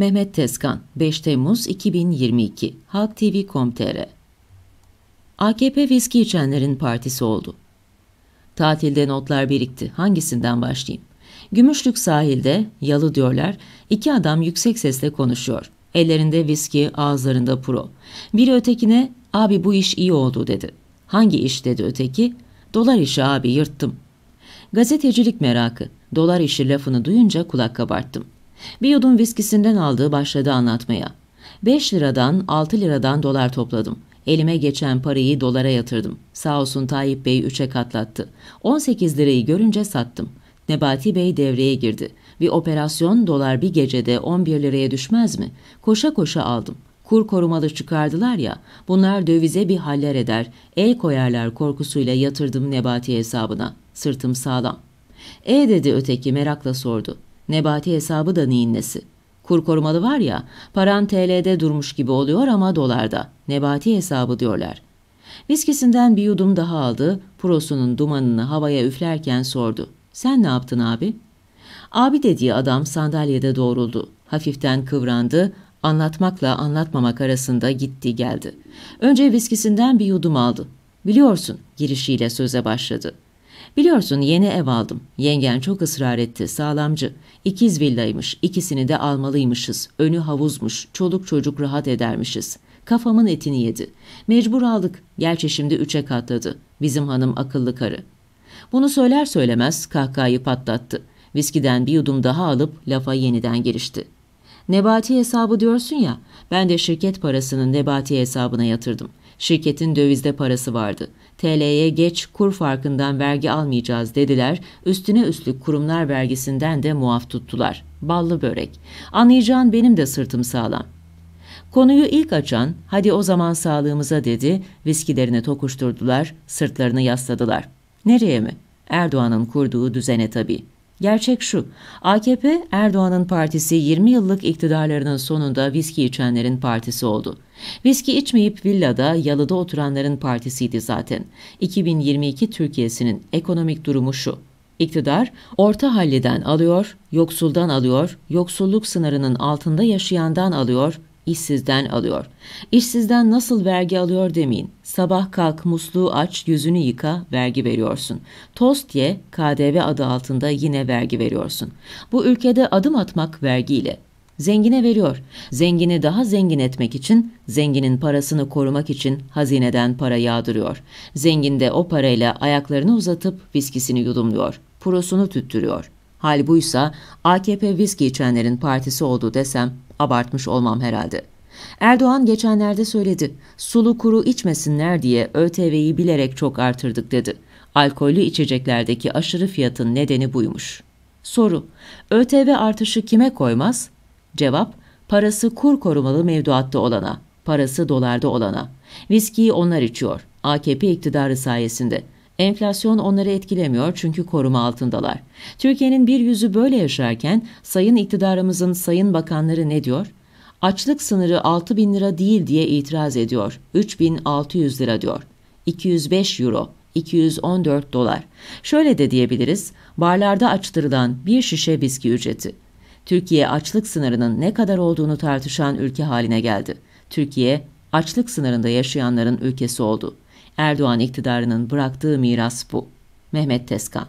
Mehmet Tezkan 5 Temmuz 2022 Halk TV.com.tr AKP viski içenlerin partisi oldu. Tatilde notlar birikti. Hangisinden başlayayım? Gümüşlük sahilde, yalı diyorlar, iki adam yüksek sesle konuşuyor. Ellerinde viski, ağızlarında puro. Biri ötekine, abi bu iş iyi oldu dedi. Hangi iş dedi öteki? Dolar işi abi yırttım. Gazetecilik merakı. Dolar işi lafını duyunca kulak kabarttım. Bir yudum viskisinden aldığı başladı anlatmaya. 5 liradan 6 liradan dolar topladım. Elime geçen parayı dolara yatırdım. Sağ olsun Tayyip Bey 3'e katlattı. 18 lirayı görünce sattım. Nebati Bey devreye girdi. Bir operasyon dolar bir gecede 11 liraya düşmez mi? Koşa koşa aldım. Kur korumalı çıkardılar ya, bunlar dövize bir haller eder, el koyarlar korkusuyla yatırdım Nebati hesabına. Sırtım sağlam. E dedi öteki merakla sordu. Nebati hesabı da neyin Kur korumalı var ya, paran TL'de durmuş gibi oluyor ama dolarda. Nebati hesabı diyorlar. Viskisinden bir yudum daha aldı, prosunun dumanını havaya üflerken sordu. Sen ne yaptın abi? Abi dediği adam sandalyede doğruldu. Hafiften kıvrandı, anlatmakla anlatmamak arasında gitti geldi. Önce viskisinden bir yudum aldı. Biliyorsun girişiyle söze başladı. Biliyorsun yeni ev aldım. Yengen çok ısrar etti. Sağlamcı. İkiz villaymış. İkisini de almalıymışız. Önü havuzmuş. Çoluk çocuk rahat edermişiz. Kafamın etini yedi. Mecbur aldık. Gerçi şimdi üçe katladı. Bizim hanım akıllı karı. Bunu söyler söylemez kahkahayı patlattı. Viskiden bir yudum daha alıp lafa yeniden girişti. Nebati hesabı diyorsun ya, ben de şirket parasının Nebati hesabına yatırdım. Şirketin dövizde parası vardı. TL'ye geç kur farkından vergi almayacağız dediler. Üstüne üstlük kurumlar vergisinden de muaf tuttular. Ballı börek. Anlayacağın benim de sırtım sağlam. Konuyu ilk açan, hadi o zaman sağlığımıza dedi, viskilerini tokuşturdular, sırtlarını yasladılar. Nereye mi? Erdoğan'ın kurduğu düzene tabii. Gerçek şu, AKP Erdoğan'ın partisi 20 yıllık iktidarlarının sonunda viski içenlerin partisi oldu. Viski içmeyip villada, yalıda oturanların partisiydi zaten. 2022 Türkiye'sinin ekonomik durumu şu. İktidar orta halliden alıyor, yoksuldan alıyor, yoksulluk sınırının altında yaşayandan alıyor, iş alıyor. İş nasıl vergi alıyor demeyin. Sabah kalk, musluğu aç, yüzünü yıka, vergi veriyorsun. Tost ye, KDV adı altında yine vergi veriyorsun. Bu ülkede adım atmak vergiyle. Zengine veriyor. Zengini daha zengin etmek için, zenginin parasını korumak için hazineden para yağdırıyor. Zengin de o parayla ayaklarını uzatıp viskisini yudumluyor. Purosunu tüttürüyor. Hal buysa AKP viski içenlerin partisi olduğu desem Abartmış olmam herhalde. Erdoğan geçenlerde söyledi. Sulu kuru içmesinler diye ÖTV'yi bilerek çok artırdık dedi. Alkollü içeceklerdeki aşırı fiyatın nedeni buymuş. Soru: ÖTV artışı kime koymaz? Cevap: Parası kur korumalı mevduatta olana, parası dolarda olana. Viskiyi onlar içiyor. AKP iktidarı sayesinde. Enflasyon onları etkilemiyor çünkü koruma altındalar. Türkiye'nin bir yüzü böyle yaşarken sayın iktidarımızın sayın bakanları ne diyor? Açlık sınırı 6 bin lira değil diye itiraz ediyor. 3 bin 600 lira diyor. 205 euro. 214 dolar. Şöyle de diyebiliriz, barlarda açtırılan bir şişe viski ücreti. Türkiye açlık sınırının ne kadar olduğunu tartışan ülke haline geldi. Türkiye, açlık sınırında yaşayanların ülkesi oldu. Erdoğan iktidarının bıraktığı miras bu. Mehmet Tezkan